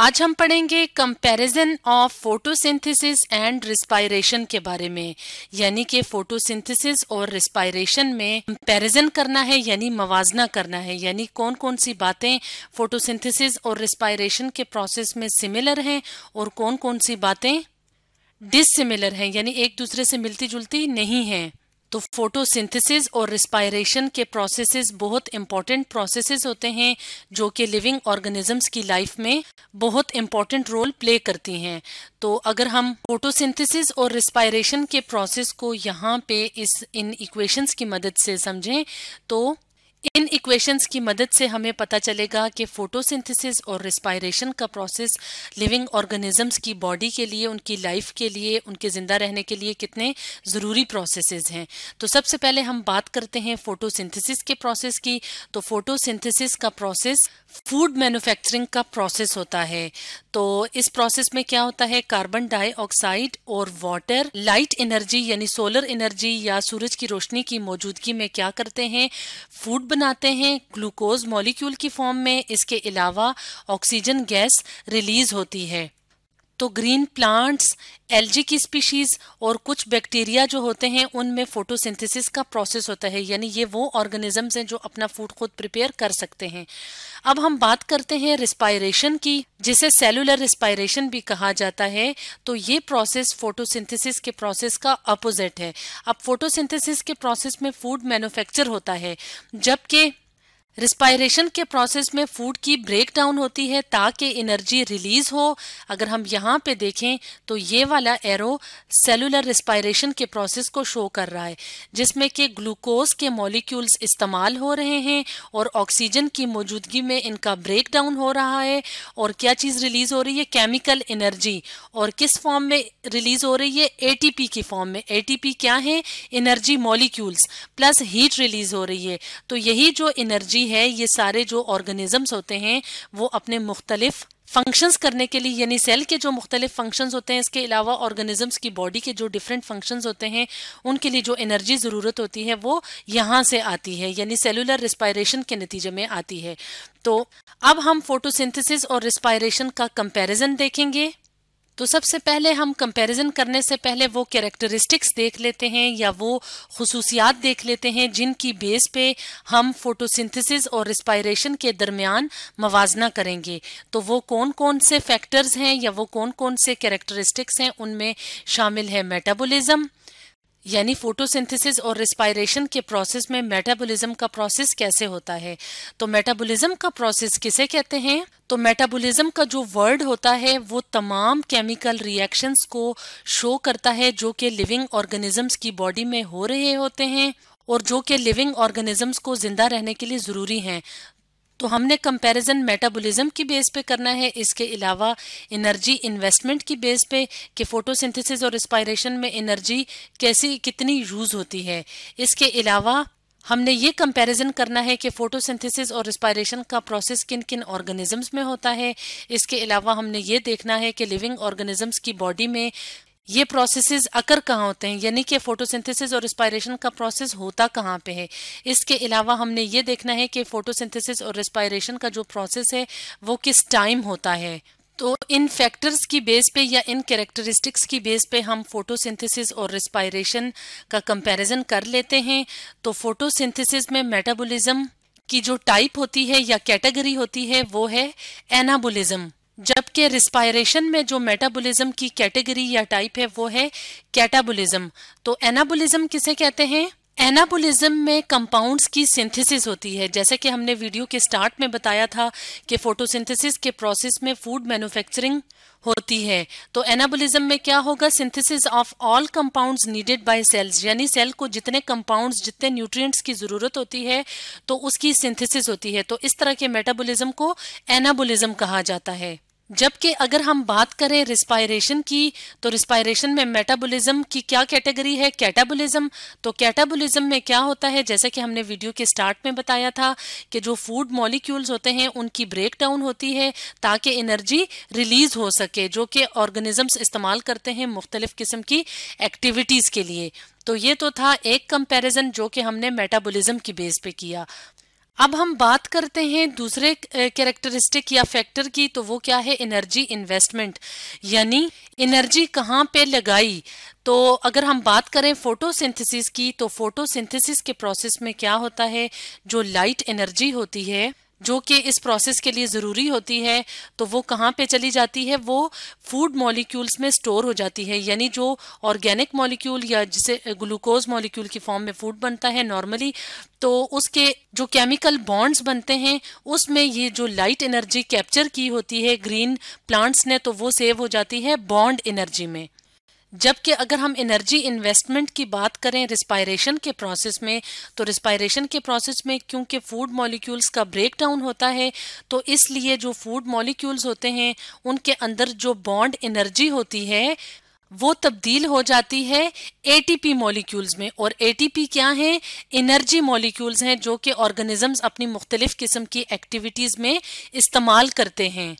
आज हम पढ़ेंगे comparison of photosynthesis and respiration के बारे में यानी कि फोटोसिंथेसिस और रिस्पायरेशन में कंपैरिजन करना है यानी मवाजना करना है यानी कौन कौन सी बातें फोटोसिंथेसिस और रिस्पायरेशन के प्रोसेस में सिमिलर हैं और कौन कौन सी बातें डिसिमिलर हैं यानी एक दूसरे से मिलती जुलती नहीं है तो फोटोसिंथेसिस और रिस्पायरेशन के प्रोसेसेस बहुत इम्पोर्टेंट प्रोसेसेस होते हैं जो कि लिविंग ऑर्गेनिजम्स की लाइफ में बहुत इंपॉर्टेंट रोल प्ले करती हैं तो अगर हम फोटोसिंथेसिस और रिस्पायरेशन के प्रोसेस को यहाँ पे इस इन इक्वेशंस की मदद से समझें तो इन इक्वेशंस की मदद से हमें पता चलेगा कि फोटोसिंथेसिस और रिस्पायरेशन का प्रोसेस लिविंग ऑर्गेनिजम्स की बॉडी के लिए उनकी लाइफ के लिए उनके ज़िंदा रहने के लिए कितने ज़रूरी प्रोसेसेस हैं तो सबसे पहले हम बात करते हैं फोटोसिंथेसिस के प्रोसेस की तो फोटोसिंथेसिस का प्रोसेस फूड मैन्युफैक्चरिंग का प्रोसेस होता है तो इस प्रोसेस में क्या होता है कार्बन डाइऑक्साइड और वाटर लाइट एनर्जी यानी सोलर एनर्जी या सूरज की रोशनी की मौजूदगी में क्या करते हैं फूड बनाते हैं ग्लूकोज मॉलिक्यूल की फॉर्म में इसके अलावा ऑक्सीजन गैस रिलीज होती है तो ग्रीन प्लांट्स एलजी की स्पीशीज और कुछ बैक्टीरिया जो होते हैं उनमें फोटोसिंथेसिस का प्रोसेस होता है यानी ये वो ऑर्गेनिजम्स हैं जो अपना फूड खुद प्रिपेयर कर सकते हैं अब हम बात करते हैं रिस्पायरेशन की जिसे सेलुलर रिस्पायरेशन भी कहा जाता है तो ये प्रोसेस फोटोसिंथेसिस के प्रोसेस का अपोजिट है अब फोटोसिंथेसिस के प्रोसेस में फूड मैन्युफैक्चर होता है जबकि रिस्पायरेशन के प्रोसेस में फूड की ब्रेक डाउन होती है ताकि एनर्जी रिलीज हो अगर हम यहाँ पे देखें तो ये वाला एरो सेलुलर रिस्पायरेशन के प्रोसेस को शो कर रहा है जिसमें कि ग्लूकोज के मॉलिक्यूल्स इस्तेमाल हो रहे हैं और ऑक्सीजन की मौजूदगी में इनका ब्रेक डाउन हो रहा है और क्या चीज़ रिलीज हो रही है केमिकल एनर्जी और किस फॉर्म में रिलीज हो रही है पी की फॉर्म में पी क्या है energy molecules plus heat release हो रही है तो यही जो एनर्जी एनर्जी है ये सारे जो ऑर्गेनिजम्स होते हैं वो अपने मुख्तलिफ फंक्शंस करने के लिए यानी सेल के जो मुख्तलिफ फंक्शंस होते हैं इसके अलावा ऑर्गेनिजम्स की बॉडी के जो डिफरेंट फंक्शंस होते हैं उनके लिए जो एनर्जी ज़रूरत होती है वो यहाँ से आती है यानी सेलुलर रिस्पायरेशन के नतीजे में आती है तो अब हम फोटोसिंथेसिस और रिस्पायरेशन का कंपैरिजन देखेंगे तो सबसे पहले हम कंपैरिजन करने से पहले वो कैरेक्टरिस्टिक्स देख लेते हैं या वो खसूसियात देख लेते हैं जिनकी बेस पे हम फोटोसिंथेसिस और रिस्पायरेशन के दरमियान मवाजना करेंगे तो वो कौन कौन से फैक्टर्स हैं या वो कौन कौन से कैरेक्टरिस्टिक्स हैं उनमें शामिल है मेटाबॉलिज्म यानी फोटोसिंथेसिस और रिस्पायरेशन के प्रोसेस में मेटाबॉलिज्म का प्रोसेस कैसे होता है तो मेटाबॉलिज्म का प्रोसेस किसे कहते हैं तो मेटाबॉलिज्म का जो वर्ड होता है वो तमाम केमिकल रिएक्शंस को शो करता है जो कि लिविंग ऑर्गेनिजम्स की बॉडी में हो रहे होते हैं और जो कि लिविंग ऑर्गेनिजम्स को जिंदा रहने के लिए ज़रूरी हैं तो हमने कंपैरिजन मेटाबॉलिज्म की बेस पे करना है इसके अलावा एनर्जी इन्वेस्टमेंट की बेस पे कि फोटोसिंथेसिस और रिस्पायरेशन में एनर्जी कैसी कितनी यूज़ होती है इसके अलावा हमने ये कंपैरिजन करना है कि फोटोसिंथेसिस और रिस्पायरेशन का प्रोसेस किन किन ऑर्गेनिजम्स में होता है इसके अलावा हमने ये देखना है कि लिविंग ऑर्गेनिजम्स की बॉडी में ये प्रोसेसेस अकर कहाँ होते हैं यानी कि फोटोसिंथेसिस और रिस्पायरेशन का प्रोसेस होता कहाँ पे है इसके अलावा हमने ये देखना है कि फोटोसिंथेसिस और रिस्पायरेशन का जो प्रोसेस है वो किस टाइम होता है तो इन फैक्टर्स की बेस पे या इन कैरेक्टरिस्टिक्स की बेस पे हम फोटोसिंथेसिस और रिस्पायरेशन का कंपैरिजन कर लेते हैं तो फोटोसिंथेसिस में मेटाबॉलिज्म की जो टाइप होती है या कैटेगरी होती है वो है एनाबोलिज्म जबकि रिस्पायरेशन में जो मेटाबॉलिज्म की कैटेगरी या टाइप है वो है कैटाबॉलिज्म तो एनाबॉलिज्म किसे कहते हैं एनाबोलिज्म में कंपाउंड्स की सिंथेसिस होती है जैसे कि हमने वीडियो के स्टार्ट में बताया था कि फोटोसिंथेसिस के प्रोसेस में फूड मैन्युफैक्चरिंग होती है तो एनाबोलिज्म में क्या होगा synthesis of all compounds needed by cells यानी सेल को जितने कंपाउंड्स जितने न्यूट्रिएंट्स की जरूरत होती है तो उसकी सिंथेसिस होती है तो इस तरह के मेटाबोलिज्म को एनाबोलिज्म कहा जाता है जबकि अगर हम बात करें रिस्पायरेशन की तो रिस्पायरेशन में मेटाबॉलिज्म की क्या कैटेगरी है कैटाबॉलिज्म तो कैटाबॉलिज्म में क्या होता है जैसे कि हमने वीडियो के स्टार्ट में बताया था कि जो फूड मॉलिक्यूल्स होते हैं उनकी ब्रेक डाउन होती है ताकि एनर्जी रिलीज हो सके जो कि ऑर्गेनिजम्स इस्तेमाल करते हैं मुख्तलिफ किस्म की एक्टिविटीज़ के लिए तो ये तो था एक कंपेरिजन जो कि हमने मेटाबोलिज्म की बेस पे किया अब हम बात करते हैं दूसरे कैरेक्टरिस्टिक या फैक्टर की तो वो क्या है एनर्जी इन्वेस्टमेंट यानी एनर्जी कहाँ पे लगाई तो अगर हम बात करें फोटोसिंथेसिस की तो फोटोसिंथेसिस के प्रोसेस में क्या होता है जो लाइट एनर्जी होती है जो कि इस प्रोसेस के लिए ज़रूरी होती है तो वो कहाँ पे चली जाती है वो फूड मॉलिक्यूल्स में स्टोर हो जाती है यानी जो ऑर्गेनिक मॉलिक्यूल या जिसे ग्लूकोज मॉलिक्यूल की फॉर्म में फूड बनता है नॉर्मली तो उसके जो केमिकल बॉन्ड्स बनते हैं उसमें ये जो लाइट एनर्जी कैप्चर की होती है ग्रीन प्लांट्स ने तो वो सेव हो जाती है बॉन्ड एनर्जी में जबकि अगर हम एनर्जी इन्वेस्टमेंट की बात करें रिस्पायरेशन के प्रोसेस में तो रिस्पायरेशन के प्रोसेस में क्योंकि फूड मॉलिक्यूल्स का ब्रेक डाउन होता है तो इसलिए जो फूड मॉलिक्यूल्स होते हैं उनके अंदर जो बॉन्ड एनर्जी होती है वो तब्दील हो जाती है एटीपी मॉलिक्यूल्स में और एटीपी क्या है एनर्जी मॉलिक्यूल्स हैं जो कि ऑर्गेनिजम्स अपनी मुख्तलिफ किस्म की एक्टिविटीज़ में इस्तेमाल करते हैं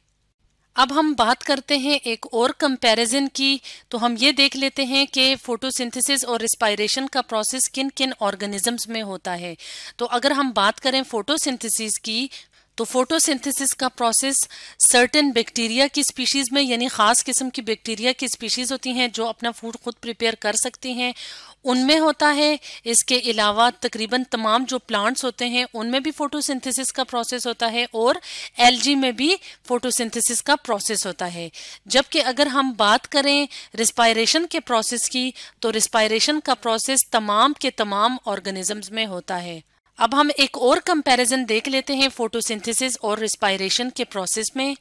अब हम बात करते हैं एक और कंपैरिजन की तो हम ये देख लेते हैं कि फोटोसिंथेसिस और रिस्पायरेशन का प्रोसेस किन किन ऑर्गेनिजम्स में होता है तो अगर हम बात करें फोटोसिंथेसिस की तो फोटोसिंथेसिस का प्रोसेस सर्टेन बैक्टीरिया की स्पीशीज़ में यानी ख़ास किस्म की बैक्टीरिया की स्पीशीज़ होती हैं जो अपना फूड खुद प्रिपेयर कर सकती हैं उनमें होता है इसके अलावा तकरीबन तमाम जो प्लांट्स होते हैं उनमें भी फोटोसिंथेसिस का प्रोसेस होता है और एलजी में भी फोटोसिंथेसिस का प्रोसेस होता है जबकि अगर हम बात करें रिस्पायरेशन के प्रोसेस की तो रिस्पायरेशन का प्रोसेस तमाम के तमाम ऑर्गेनिजम्स में होता है अब हम एक और कंपैरिजन देख लेते हैं फोटोसिंथेसिस और रिस्पायरेशन के प्रोसेस में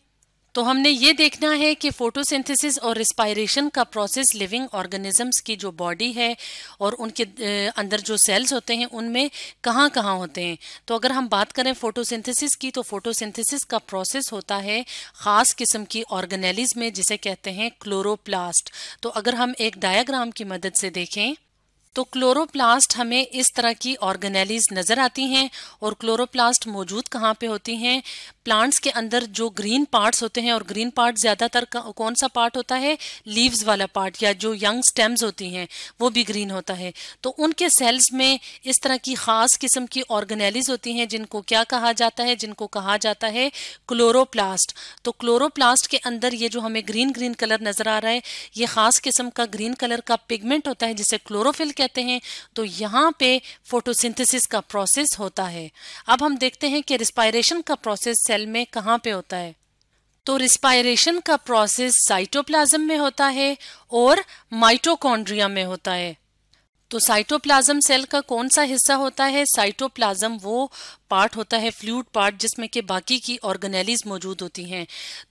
तो हमने ये देखना है कि फोटोसिंथेसिस और रिस्पायरेशन का प्रोसेस लिविंग ऑर्गेनिजम्स की जो बॉडी है और उनके अंदर जो सेल्स होते हैं उनमें कहाँ कहाँ होते हैं तो अगर हम बात करें फोटोसिंथेसिस की तो फोटोसिंथेसिस का प्रोसेस होता है ख़ास किस्म की ऑर्गेनेलिज में जिसे कहते हैं क्लोरोप्लास्ट तो अगर हम एक डायाग्राम की मदद से देखें तो क्लोरोप्लास्ट हमें इस तरह की ऑर्गेनेलीज नज़र आती हैं और क्लोरोप्लास्ट मौजूद कहाँ पे होती हैं प्लांट्स के अंदर जो ग्रीन पार्ट्स होते हैं और ग्रीन पार्ट ज़्यादातर कौन सा पार्ट होता है लीव्स वाला पार्ट या जो यंग स्टेम्स होती हैं वो भी ग्रीन होता है तो उनके सेल्स में इस तरह की ख़ास किस्म की ऑर्गेनेलिज होती हैं जिनको क्या कहा जाता है जिनको कहा जाता है क्लोरोप्लास्ट तो क्लोरोप्लास्ट के अंदर ये जो हमें ग्रीन ग्रीन कलर नज़र आ रहा है ये ख़ास किस्म का ग्रीन कलर का पिगमेंट होता है जिसे क्लोरोफिल कहते हैं तो यहाँ पे फोटोसिंथेसिस का प्रोसेस होता है अब हम देखते हैं कि रिस्पायरेशन का प्रोसेस सेल में कहाँ पे होता है तो रिस्पायरेशन का प्रोसेस साइटोप्लाज्म में होता है और माइटोकॉन्ड्रिया में होता है तो साइटोप्लाज्म सेल का कौन सा हिस्सा होता है साइटोप्लाज्म वो पार्ट होता है फ्लूड पार्ट जिसमें कि बाकी की ऑर्गेनेलीज मौजूद होती हैं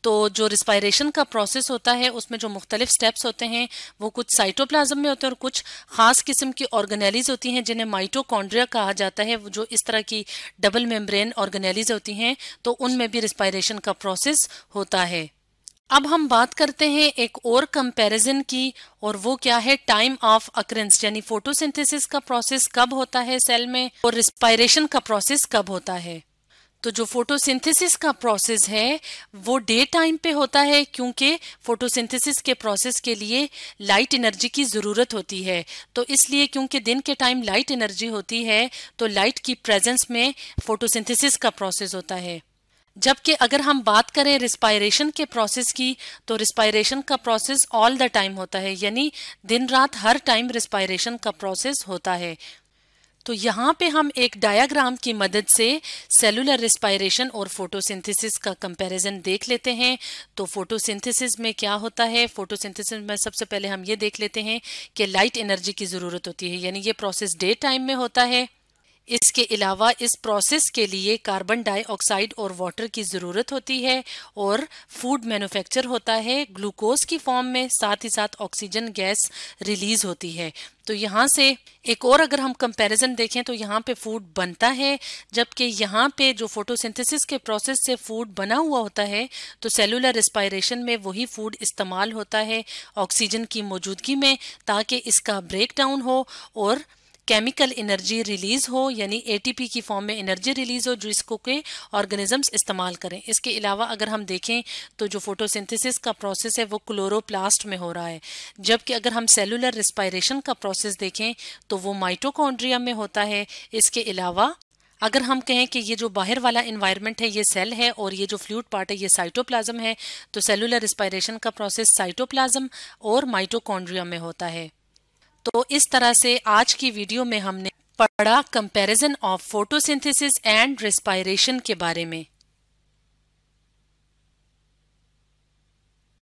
तो जो रिस्पायरेशन का प्रोसेस होता है उसमें जो मुख्तलिफ स्टेप्स होते हैं वो कुछ साइटोप्लाज्म में होते हैं और कुछ ख़ास किस्म की ऑर्गेनेलीज होती हैं जिन्हें माइटोकॉन्ड्रिया कहा जाता है जो इस तरह की डबल मेम्ब्रेन ऑर्गेनेलीज होती हैं तो उनमें भी रिस्पायरेशन का प्रोसेस होता है अब हम बात करते हैं एक और कंपैरिजन की और वो क्या है टाइम ऑफ अक्रेंस यानी फोटोसिंथेसिस का प्रोसेस कब होता है सेल में और रिस्पायरेशन का प्रोसेस कब होता है तो जो फोटोसिंथेसिस का प्रोसेस है वो डे टाइम पे होता है क्योंकि फोटोसिंथेसिस के प्रोसेस के लिए लाइट एनर्जी की ज़रूरत होती है तो इसलिए क्योंकि दिन के टाइम लाइट एनर्जी होती है तो लाइट की प्रेजेंस में फोटोसिंथेसिस का प्रोसेस होता है जबकि अगर हम बात करें रिस्पायरेशन के प्रोसेस की तो रिस्पायरेशन का प्रोसेस ऑल द टाइम होता है यानी दिन रात हर टाइम रिस्पायरेशन का प्रोसेस होता है तो यहाँ पे हम एक डायाग्राम की मदद से सेलुलर रिस्पायरेशन और फोटोसिंथेसिस का कंपैरिजन देख लेते हैं तो फोटोसिंथेसिस में क्या होता है फोटोसिंथेसिस में सबसे पहले हम ये देख लेते हैं कि लाइट एनर्जी की ज़रूरत होती है यानी ये प्रोसेस डे टाइम में होता है इसके अलावा इस प्रोसेस के लिए कार्बन डाइऑक्साइड और वाटर की ज़रूरत होती है और फूड मैन्युफैक्चर होता है ग्लूकोज की फॉर्म में साथ ही साथ ऑक्सीजन गैस रिलीज होती है तो यहाँ से एक और अगर हम कंपैरिजन देखें तो यहाँ पे फूड बनता है जबकि यहाँ पे जो फोटोसिंथेसिस के प्रोसेस से फूड बना हुआ होता है तो सेलुलर रिस्पायरेशन में वही फूड इस्तेमाल होता है ऑक्सीजन की मौजूदगी में ताकि इसका ब्रेक डाउन हो और केमिकल एनर्जी रिलीज़ हो यानी एटीपी की फॉर्म में एनर्जी रिलीज़ हो जिसको के ऑर्गेनिजम्स इस्तेमाल करें इसके अलावा अगर हम देखें तो जो फोटोसिंथेसिस का प्रोसेस है वो क्लोरोप्लास्ट में हो रहा है जबकि अगर हम सेलुलर रिस्पायरेशन का प्रोसेस देखें तो वो माइटोकॉन्ड्रिया में होता है इसके अलावा अगर हम कहें कि ये जो बाहर वाला इन्वायरमेंट है ये सेल है और ये जो फ्लूड पार्ट है ये साइटोप्लाज्म है तो सेलुलर रिस्पायरेशन का प्रोसेस साइटोप्लाज्म और माइटोकॉन्ड्रिया में होता है तो इस तरह से आज की वीडियो में हमने पढ़ा comparison of photosynthesis and respiration के बारे में